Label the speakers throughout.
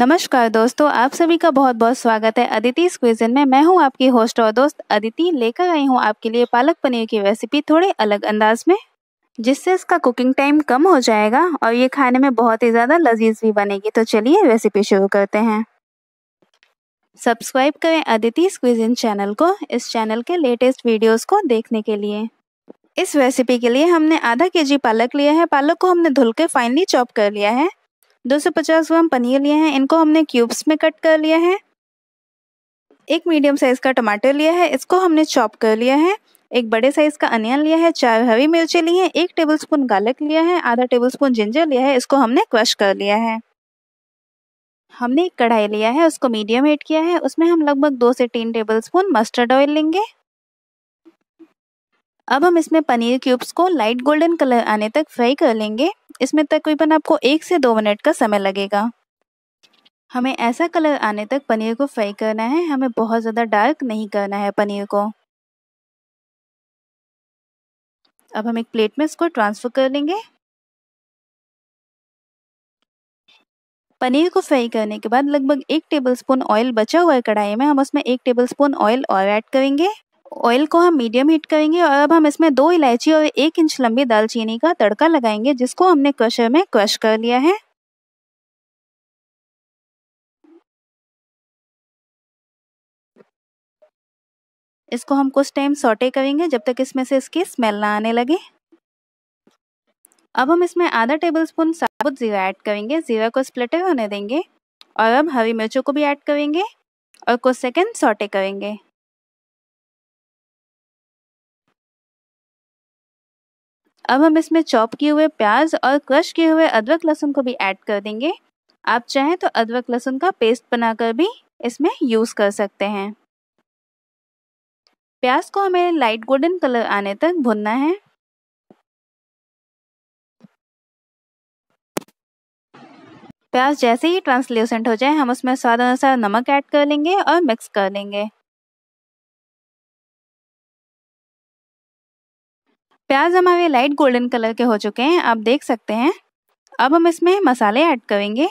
Speaker 1: नमस्कार दोस्तों आप सभी का बहुत बहुत स्वागत है अदिति स्क्विजन में मैं हूं आपकी होस्ट और दोस्त अदिति लेकर आई हूं आपके लिए पालक पनीर की रेसिपी थोड़े अलग अंदाज में जिससे इसका कुकिंग टाइम कम हो जाएगा और ये खाने में बहुत ही ज़्यादा लजीज भी बनेगी तो चलिए रेसिपी शुरू करते हैं सब्सक्राइब करें अदिति स्क्विजन चैनल को इस चैनल के लेटेस्ट वीडियोस को देखने के लिए इस रेसिपी के लिए हमने आधा जी पालक लिया है पालक को हमने धुल के फाइनली चॉप कर लिया है 250 ग्राम पनीर लिए हैं इनको हमने क्यूब्स में कट कर लिया है एक मीडियम साइज़ का टमाटर लिया है इसको हमने चॉप कर लिया है एक बड़े साइज का अनियन लिया है चार हरी मिर्ची ली है एक स्पून गार्लिक लिया है आधा स्पून जिंजर लिया है इसको हमने क्रश कर लिया है हमने एक कढ़ाई लिया है उसको मीडियम हीट किया है उसमें हम लगभग दो से तीन टेबलस्पून मस्टर्ड ऑयल लेंगे अब हम इसमें पनीर क्यूब्स को लाइट गोल्डन कलर आने तक फ्राई कर लेंगे इसमें तकरीबन आपको एक से दो मिनट का समय लगेगा हमें ऐसा कलर आने तक पनीर को फ्राई करना है हमें बहुत ज़्यादा डार्क नहीं करना है
Speaker 2: पनीर को अब हम एक प्लेट में इसको ट्रांसफ़र कर लेंगे पनीर को फ्राई
Speaker 1: करने के बाद लगभग एक टेबलस्पून ऑयल बचा हुआ है कढ़ाई में हम उसमें एक टेबलस्पून ऑयल और ऐड करेंगे ऑयल को हम मीडियम हीट करेंगे और अब हम इसमें दो इलायची और एक इंच लंबी दालचीनी
Speaker 2: का तड़का लगाएंगे जिसको हमने क्रशर में क्रश कर लिया है इसको हम कुछ टाइम सोटे करेंगे जब तक इसमें से इसकी स्मेल ना आने लगे
Speaker 1: अब हम इसमें आधा टेबल स्पून साबुत जीरा ऐड करेंगे जीरा को स्प्लिटर होने देंगे
Speaker 2: और अब हरी मिर्चों को भी ऐड करेंगे और कुछ सेकंड सोटे करेंगे अब हम इसमें चॉप किए हुए प्याज और क्रश किए हुए अदरक लहसुन को भी ऐड कर देंगे आप चाहें तो
Speaker 1: अदरक लहसुन का पेस्ट बनाकर भी इसमें यूज़ कर सकते हैं
Speaker 2: प्याज को हमें लाइट गोल्डन कलर आने तक भुनना है प्याज जैसे ही ट्रांसल्यूसेंट हो जाए हम उसमें स्वाद अनुसार नमक ऐड कर लेंगे और मिक्स कर लेंगे प्याज हमारे लाइट गोल्डन कलर के हो चुके हैं आप देख सकते हैं अब हम इसमें मसाले ऐड करेंगे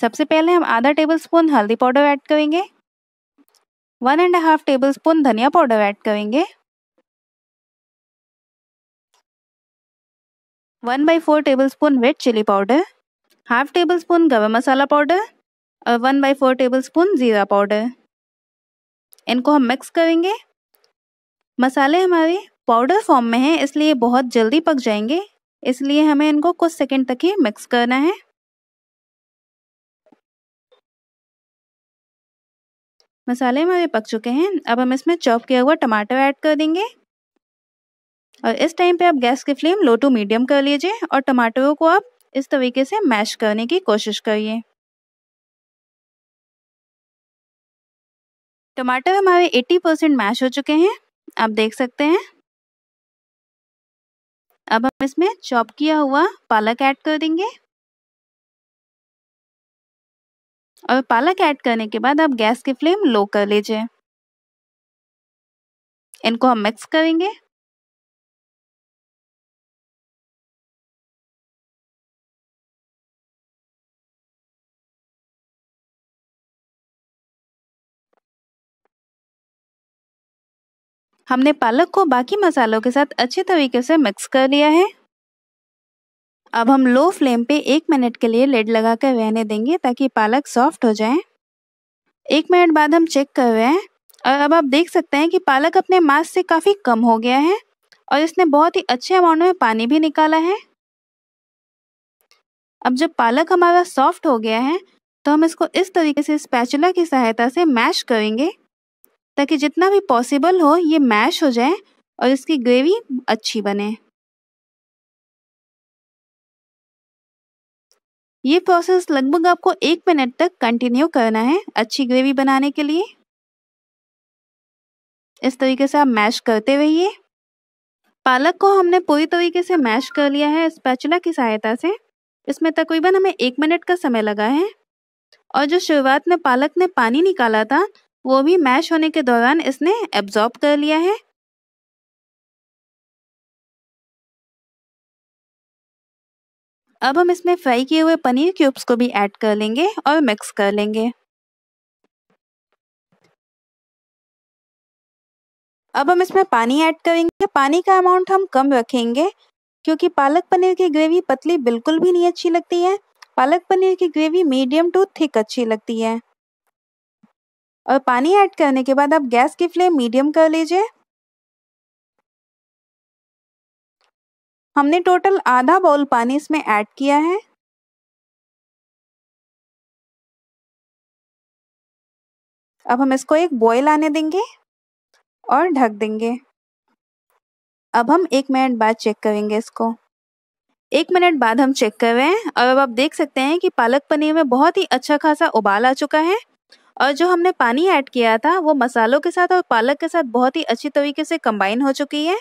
Speaker 2: सबसे पहले हम आधा टेबल स्पून हल्दी पाउडर ऐड करेंगे one and half tablespoon धनिया पाउडर ऐड करेंगे one by four tablespoon red chilli powder half tablespoon garam masala powder
Speaker 1: और one by four tablespoon ज़ीरा पाउडर इनको हम मिक्स करेंगे मसाले हमारे पाउडर फॉर्म में है इसलिए बहुत जल्दी पक जाएंगे
Speaker 2: इसलिए हमें इनको कुछ सेकंड तक ही मिक्स करना है मसाले हमारे पक चुके हैं अब हम इसमें चॉप किया हुआ टमाटर ऐड कर देंगे और इस टाइम पे आप गैस की फ्लेम लो टू मीडियम कर लीजिए और टमाटरों को आप इस तरीके से मैश करने की कोशिश करिए टमाटर हमारे 80 परसेंट मैश हो चुके हैं आप देख सकते हैं अब हम इसमें चॉप किया हुआ पालक ऐड कर देंगे और पालक ऐड करने के बाद आप गैस की फ्लेम लो कर लीजिए इनको हम मिक्स करेंगे हमने पालक को बाकी मसालों के साथ अच्छे तरीके से मिक्स कर लिया है
Speaker 1: अब हम लो फ्लेम पे एक मिनट के लिए लेड लगा कर रहने देंगे ताकि पालक सॉफ्ट हो जाए एक मिनट बाद हम चेक कर रहे हैं और अब आप देख सकते हैं कि पालक अपने मांस से काफ़ी कम हो गया है और इसने बहुत ही अच्छे अमाउंट में पानी भी निकाला है अब जब पालक हमारा सॉफ्ट हो गया है तो हम इसको इस तरीके से स्पैचुला की सहायता से मैश करेंगे ताकि जितना भी
Speaker 2: पॉसिबल हो ये मैश हो जाए और इसकी ग्रेवी अच्छी बने ये प्रोसेस लगभग आपको एक मिनट तक कंटिन्यू करना है अच्छी ग्रेवी बनाने के लिए
Speaker 1: इस तरीके से आप मैश करते रहिए पालक को हमने पूरी तरीके से मैश कर लिया है स्पैचुला की सहायता से इसमें तकरीबन हमें एक मिनट का समय लगा है
Speaker 2: और जो शुरुआत में पालक ने पानी निकाला था वो भी मैश होने के दौरान इसने एब्जॉर्ब कर लिया है अब हम इसमें फ्राई किए हुए पनीर क्यूब्स को भी ऐड कर लेंगे और मिक्स कर लेंगे अब हम इसमें पानी ऐड करेंगे पानी का अमाउंट हम कम रखेंगे क्योंकि
Speaker 1: पालक पनीर की ग्रेवी पतली बिल्कुल भी नहीं अच्छी लगती है पालक पनीर की ग्रेवी मीडियम टू
Speaker 2: थिक अच्छी लगती है और पानी ऐड करने के बाद आप गैस की फ्लेम मीडियम कर लीजिए हमने टोटल आधा बाउल पानी इसमें ऐड किया है अब हम इसको एक बॉयल आने देंगे और ढक देंगे अब हम एक मिनट बाद चेक करेंगे इसको
Speaker 1: एक मिनट बाद हम चेक कर रहे हैं और अब आप देख सकते हैं कि पालक पनीर में बहुत ही अच्छा खासा उबाल आ चुका है और जो हमने पानी ऐड किया था वो मसालों के साथ और पालक के साथ बहुत ही अच्छी तरीके से कंबाइन हो चुकी है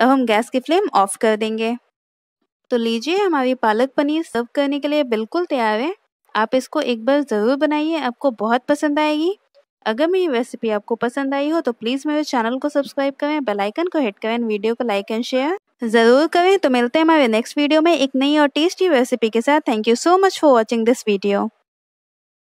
Speaker 1: अब हम गैस की फ्लेम ऑफ कर देंगे तो लीजिए हमारी पालक पनीर सर्व करने के लिए बिल्कुल तैयार है आप इसको एक बार ज़रूर बनाइए आपको बहुत पसंद आएगी अगर मेरी रेसिपी आपको पसंद आई हो तो प्लीज़ मेरे चैनल को सब्सक्राइब करें बेल आइकन को हिट करें वीडियो को लाइक एंड शेयर
Speaker 2: ज़रूर करें तो मिलते हैं हमारे नेक्स्ट वीडियो में एक नई और टेस्टी रेसिपी के साथ thank you so much for watching this video